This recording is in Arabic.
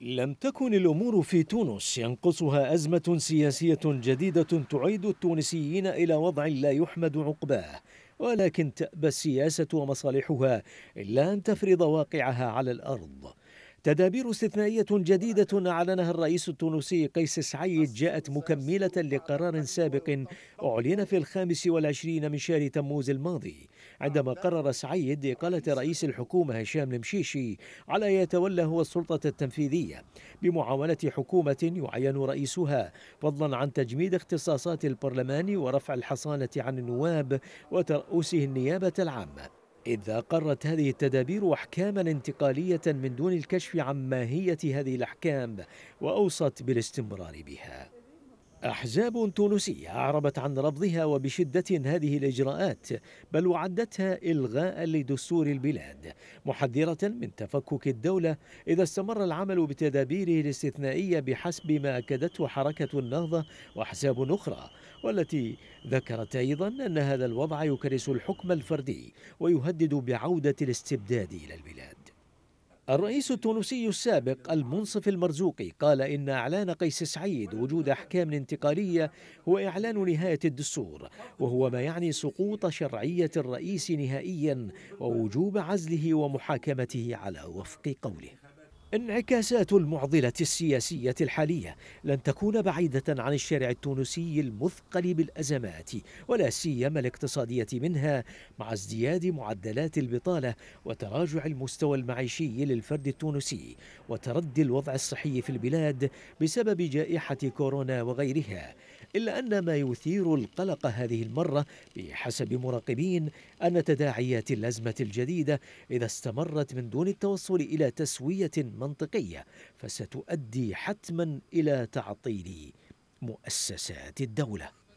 لم تكن الأمور في تونس ينقصها أزمة سياسية جديدة تعيد التونسيين إلى وضع لا يحمد عقباه ولكن تأبى السياسة ومصالحها إلا أن تفرض واقعها على الأرض تدابير استثنائية جديدة أعلنها الرئيس التونسي قيس سعيد جاءت مكملة لقرار سابق أعلن في الخامس والعشرين من شهر تموز الماضي عندما قرر سعيد إقالة رئيس الحكومة هشام المشيشي على يتولى هو السلطة التنفيذية بمعاونة حكومة يعين رئيسها فضلا عن تجميد اختصاصات البرلمان ورفع الحصانة عن النواب وترأسه النيابة العامة إذا قرت هذه التدابير أحكاما انتقالية من دون الكشف عن ماهية هذه الأحكام وأوصت بالاستمرار بها أحزاب تونسية أعربت عن رفضها وبشدة هذه الإجراءات بل وعدتها إلغاء لدستور البلاد محذرة من تفكك الدولة إذا استمر العمل بتدابيره الاستثنائية بحسب ما أكدته حركة النهضة وأحزاب أخرى والتي ذكرت أيضا أن هذا الوضع يكرس الحكم الفردي ويهدد بعودة الاستبداد إلى البلاد الرئيس التونسي السابق المنصف المرزوقي قال إن إعلان قيس سعيد وجود أحكام انتقالية هو إعلان نهاية الدستور وهو ما يعني سقوط شرعية الرئيس نهائيا ووجوب عزله ومحاكمته على وفق قوله انعكاسات المعضلة السياسية الحالية لن تكون بعيدة عن الشارع التونسي المثقل بالأزمات ولا سيما الاقتصادية منها مع ازدياد معدلات البطالة وتراجع المستوى المعيشي للفرد التونسي وتردي الوضع الصحي في البلاد بسبب جائحة كورونا وغيرها إلا أن ما يثير القلق هذه المرة بحسب مراقبين أن تداعيات الأزمة الجديدة إذا استمرت من دون التوصل إلى تسوية منطقية فستؤدي حتما إلى تعطيل مؤسسات الدولة